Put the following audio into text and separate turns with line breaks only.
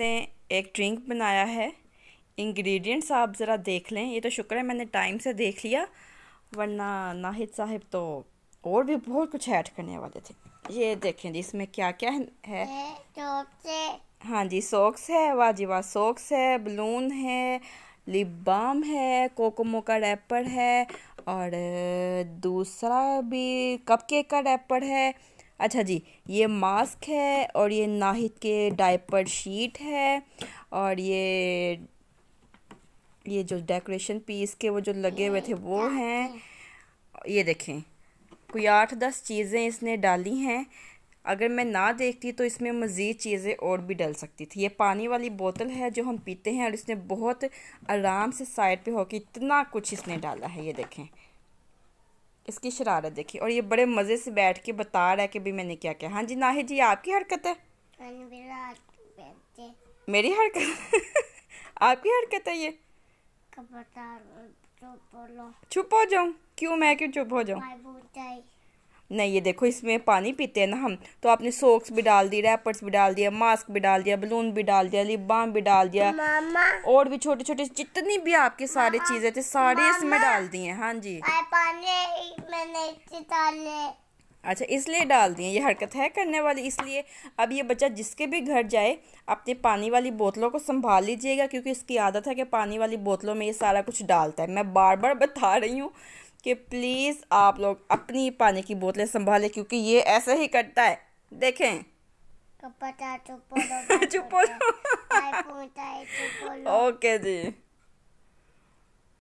ने एक ड्रिंक बनाया है इंग्रेडिएंट्स आप ज़रा देख लें ये तो शुक्र है मैंने टाइम से देख लिया वरना नाहिद साहिब तो और भी बहुत कुछ ऐड करने वाले थे ये देखें जी इसमें क्या क्या है हाँ जी सॉक्स है वाह जी वाह सॉक्स है बलून है लिप बाम है कोकोमो का रैपर है और दूसरा भी कपकेक का रैपर है अच्छा जी ये मास्क है और ये नाहिद के डायपर शीट है और ये ये जो डेकोरेशन पीस के वो जो लगे हुए थे वो हैं ये देखें कोई आठ दस चीज़ें इसने डाली हैं अगर मैं ना देखती तो इसमें मज़ीद चीज़ें और भी डल सकती थी ये पानी वाली बोतल है जो हम पीते हैं और इसने बहुत आराम से साइड पे होकर इतना कुछ इसने डाला है ये देखें इसकी शरारत देखी और ये बड़े मज़े से बैठ के बता रहा है कि भी मैंने क्या किया हाँ जी ही जी आपकी हरकत है मेरी हरकत आपकी हरकत है ये चुप हो जाऊँ क्यों मैं क्यों चुप हो जाऊँ नहीं ये देखो इसमें पानी पीते हैं ना हम तो आपने सोक्स भी डाल दी रैपर्स भी डाल दिया मास्क भी डाल दिया बलून भी डाल दिया लिप बाम भी डाल दिया और भी छोटे छोटे जितनी भी आपके सारे चीज़ें थे सारे इसमें डाल दिए हैं हाँ जी अच्छा इसलिए डाल दिए ये हरकत है करने वाली इसलिए अब ये बच्चा जिसके भी घर जाए अपने पानी वाली बोतलों को संभाल लीजिएगा क्योंकि इसकी आदत है कि पानी वाली बोतलों में ये सारा कुछ डालता है मैं बार बार बता रही हूँ कि प्लीज़ आप लोग अपनी पानी की बोतलें संभालें क्योंकि ये ऐसे ही करता है देखें तो तो चुप हो तो ओके जी